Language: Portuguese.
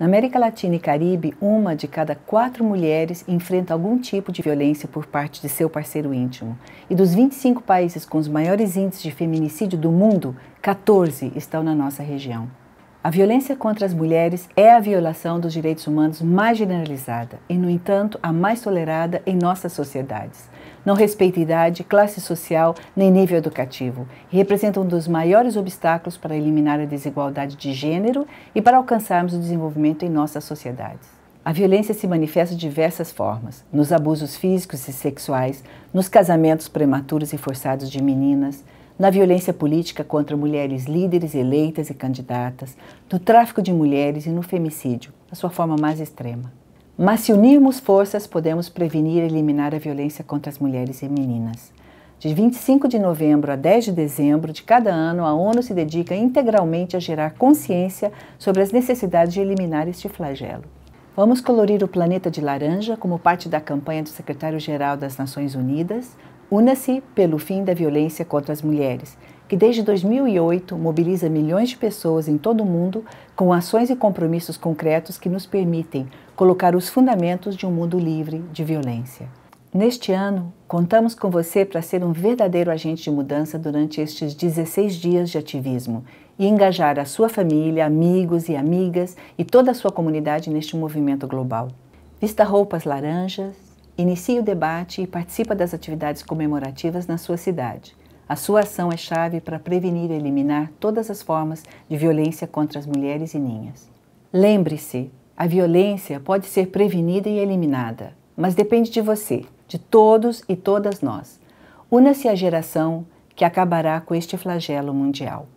Na América Latina e Caribe, uma de cada quatro mulheres enfrenta algum tipo de violência por parte de seu parceiro íntimo. E dos 25 países com os maiores índices de feminicídio do mundo, 14 estão na nossa região. A violência contra as mulheres é a violação dos direitos humanos mais generalizada e, no entanto, a mais tolerada em nossas sociedades. Não respeita idade, classe social nem nível educativo e representa um dos maiores obstáculos para eliminar a desigualdade de gênero e para alcançarmos o desenvolvimento em nossas sociedades. A violência se manifesta de diversas formas: nos abusos físicos e sexuais, nos casamentos prematuros e forçados de meninas, na violência política contra mulheres líderes eleitas e candidatas, no tráfico de mulheres e no femicídio, a sua forma mais extrema. Mas se unirmos forças, podemos prevenir e eliminar a violência contra as mulheres e meninas. De 25 de novembro a 10 de dezembro de cada ano, a ONU se dedica integralmente a gerar consciência sobre as necessidades de eliminar este flagelo. Vamos colorir o planeta de laranja como parte da campanha do secretário-geral das Nações Unidas Una-se pelo fim da violência contra as mulheres, que desde 2008 mobiliza milhões de pessoas em todo o mundo com ações e compromissos concretos que nos permitem colocar os fundamentos de um mundo livre de violência. Neste ano, contamos com você para ser um verdadeiro agente de mudança durante estes 16 dias de ativismo e engajar a sua família, amigos e amigas e toda a sua comunidade neste movimento global. Vista roupas laranjas, Inicie o debate e participe das atividades comemorativas na sua cidade. A sua ação é chave para prevenir e eliminar todas as formas de violência contra as mulheres e ninhas. Lembre-se, a violência pode ser prevenida e eliminada, mas depende de você, de todos e todas nós. Una-se à geração que acabará com este flagelo mundial.